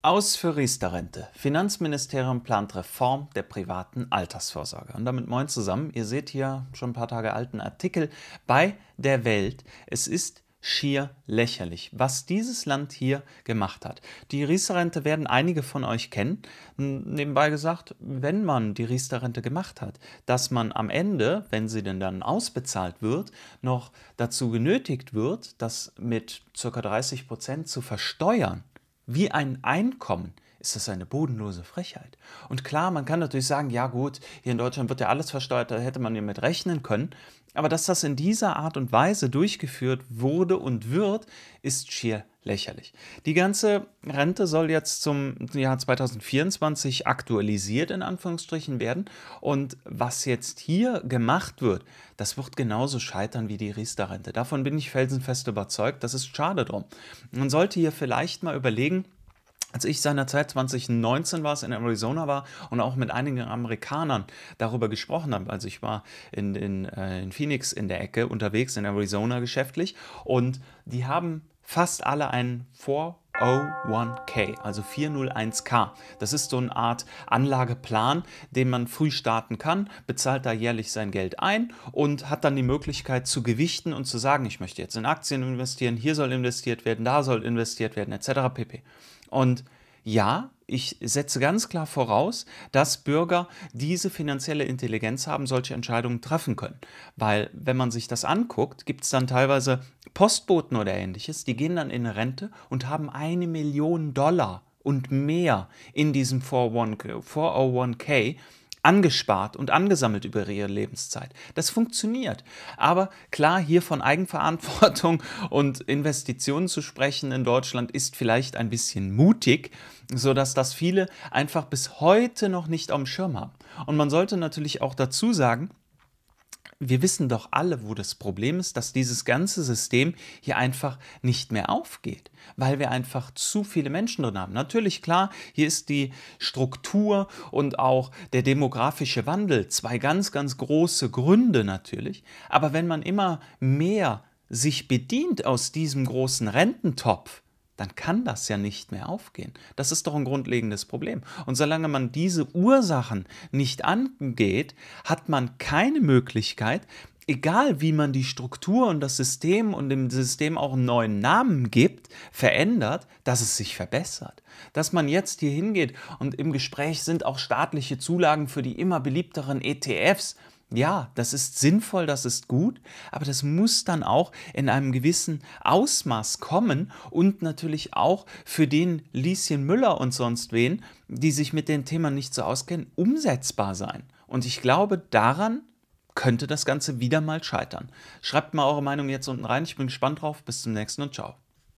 Aus für Riester-Rente. Finanzministerium plant Reform der privaten Altersvorsorge. Und damit moin zusammen. Ihr seht hier schon ein paar Tage alten Artikel bei der Welt. Es ist schier lächerlich, was dieses Land hier gemacht hat. Die Riester-Rente werden einige von euch kennen. Hm, nebenbei gesagt, wenn man die Riester-Rente gemacht hat, dass man am Ende, wenn sie denn dann ausbezahlt wird, noch dazu genötigt wird, das mit ca. 30 Prozent zu versteuern, wie ein Einkommen ist das eine bodenlose Frechheit. Und klar, man kann natürlich sagen, ja gut, hier in Deutschland wird ja alles versteuert, da hätte man ja mit rechnen können. Aber dass das in dieser Art und Weise durchgeführt wurde und wird, ist schier lächerlich. Die ganze Rente soll jetzt zum Jahr 2024 aktualisiert in Anführungsstrichen werden. Und was jetzt hier gemacht wird, das wird genauso scheitern wie die Riester-Rente. Davon bin ich felsenfest überzeugt. Das ist schade drum. Man sollte hier vielleicht mal überlegen, als ich seinerzeit 2019 war es in Arizona war und auch mit einigen Amerikanern darüber gesprochen habe. Also ich war in, in, äh, in Phoenix in der Ecke unterwegs in Arizona geschäftlich und die haben fast alle einen Vor- 401k, also 401k. Das ist so eine Art Anlageplan, den man früh starten kann, bezahlt da jährlich sein Geld ein und hat dann die Möglichkeit zu gewichten und zu sagen, ich möchte jetzt in Aktien investieren, hier soll investiert werden, da soll investiert werden, etc. pp. Und ja, ich setze ganz klar voraus, dass Bürger diese finanzielle Intelligenz haben, solche Entscheidungen treffen können. Weil wenn man sich das anguckt, gibt es dann teilweise Postboten oder ähnliches, die gehen dann in Rente und haben eine Million Dollar und mehr in diesem 401k angespart und angesammelt über ihre Lebenszeit. Das funktioniert. Aber klar, hier von Eigenverantwortung und Investitionen zu sprechen in Deutschland ist vielleicht ein bisschen mutig, sodass das viele einfach bis heute noch nicht auf dem Schirm haben. Und man sollte natürlich auch dazu sagen, wir wissen doch alle, wo das Problem ist, dass dieses ganze System hier einfach nicht mehr aufgeht, weil wir einfach zu viele Menschen drin haben. Natürlich, klar, hier ist die Struktur und auch der demografische Wandel zwei ganz, ganz große Gründe natürlich. Aber wenn man immer mehr sich bedient aus diesem großen Rententopf, dann kann das ja nicht mehr aufgehen. Das ist doch ein grundlegendes Problem. Und solange man diese Ursachen nicht angeht, hat man keine Möglichkeit, egal wie man die Struktur und das System und dem System auch einen neuen Namen gibt, verändert, dass es sich verbessert. Dass man jetzt hier hingeht und im Gespräch sind auch staatliche Zulagen für die immer beliebteren ETFs, ja, das ist sinnvoll, das ist gut, aber das muss dann auch in einem gewissen Ausmaß kommen und natürlich auch für den Lieschen Müller und sonst wen, die sich mit dem Thema nicht so auskennen, umsetzbar sein. Und ich glaube, daran könnte das Ganze wieder mal scheitern. Schreibt mal eure Meinung jetzt unten rein. Ich bin gespannt drauf. Bis zum nächsten und ciao.